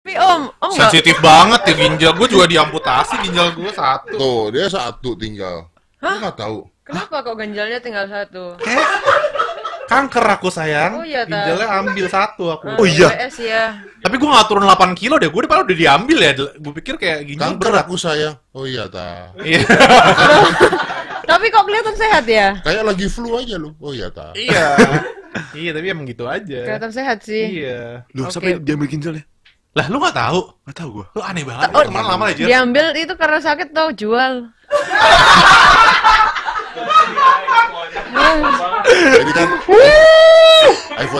Tapi om, oh, om oh, sensitif banget ya ginjal gue juga diamputasi ginjal gue satu. Tuh dia satu tinggal. Hah? Gue gak tau. Kenapa kok ginjalnya tinggal satu? Eh, kanker aku sayang. Oh iya Ginjalnya ambil satu aku. Ah, oh iya. PS ya. Tapi gue gak turun 8 kilo deh. Gue depan udah diambil ya. Gue pikir kayak ginjal kanker berat. aku sayang. Oh iya ta. Iya. Tapi kok kelihatan sehat ya? Kayak lagi flu aja lu. Oh iya ta. Iya. iya tapi emang gitu aja. Kelihatan sehat sih. Iya. Lu okay. sampai diambil ginjalnya? Lah lu gak tau? Gak tau gue Lu aneh banget. Oh, teman lama aja. Diambil itu karena sakit tau jual. Jadi kan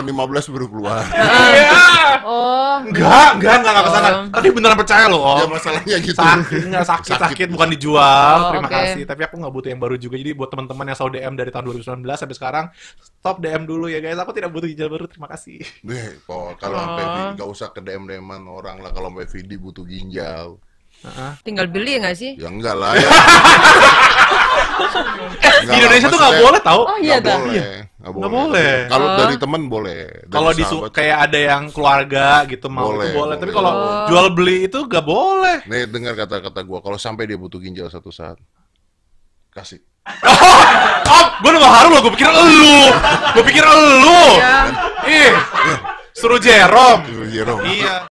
telepon 15 baru keluar. Iya. oh. Enggak, enggak, enggak enggak kesana. Oh. Tadi beneran percaya loh. Om. Ya masalahnya gitu. Sakit, sakit, sakit, sakit bukan dijual. Oh, Terima okay. kasih, tapi aku nggak butuh yang baru juga. Jadi buat teman-teman yang selalu DM dari tahun 2019 sampai sekarang, stop DM dulu ya guys. Aku tidak butuh ginjal baru. Terima kasih. Deh, oh, kalau oh. sampai enggak usah ke DM dm orang lah kalau sampai Vidi butuh ginjal. Uh-huh. Tinggal beli ya nggak sih? Ya enggak lah. Ya. Eh, di Indonesia tuh nggak boleh tau Oh iya dah. Gak boleh. boleh. Kalau uh. dari temen boleh. Kalau di kayak ada yang keluarga gitu mau boleh, itu boleh. boleh. Tapi kalau oh. jual beli itu gak boleh. Nih dengar kata-kata gue kalau sampai dia butuh ginjal satu saat kasih. Oh, oh gue nambah harum loh, gue pikir elu, gue pikir elu, iya. ih, suruh Jerome, suruh Jerome, iya.